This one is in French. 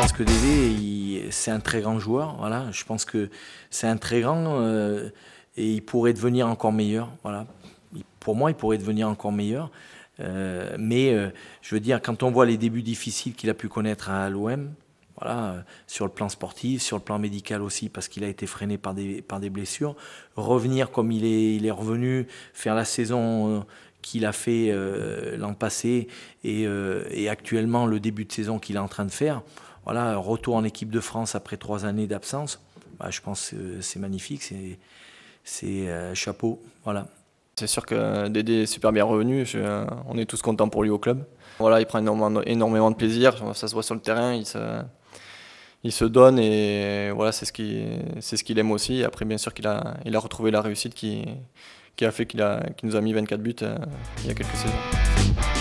Je pense que Dédé, c'est un très grand joueur. Voilà. Je pense que c'est un très grand euh, et il pourrait devenir encore meilleur. Voilà. Pour moi, il pourrait devenir encore meilleur. Euh, mais euh, je veux dire, quand on voit les débuts difficiles qu'il a pu connaître à l'OM, voilà, sur le plan sportif, sur le plan médical aussi, parce qu'il a été freiné par des, par des blessures, revenir comme il est, il est revenu, faire la saison qu'il a fait l'an passé et, et, actuellement le début de saison qu'il est en train de faire, voilà, un retour en équipe de France après trois années d'absence, bah, je pense que c'est magnifique, c'est, euh, chapeau. Voilà. C'est sûr que Dédé est super bien revenu, on est tous contents pour lui au club. Voilà, il prend énormément, de plaisir, ça se voit sur le terrain, il se, donne et voilà, c'est ce qu'il ce qu'il aime aussi. après, bien sûr qu'il a, il a retrouvé la réussite qui, qui a fait qu'il a, nous a mis 24 buts euh, il y a quelques saisons.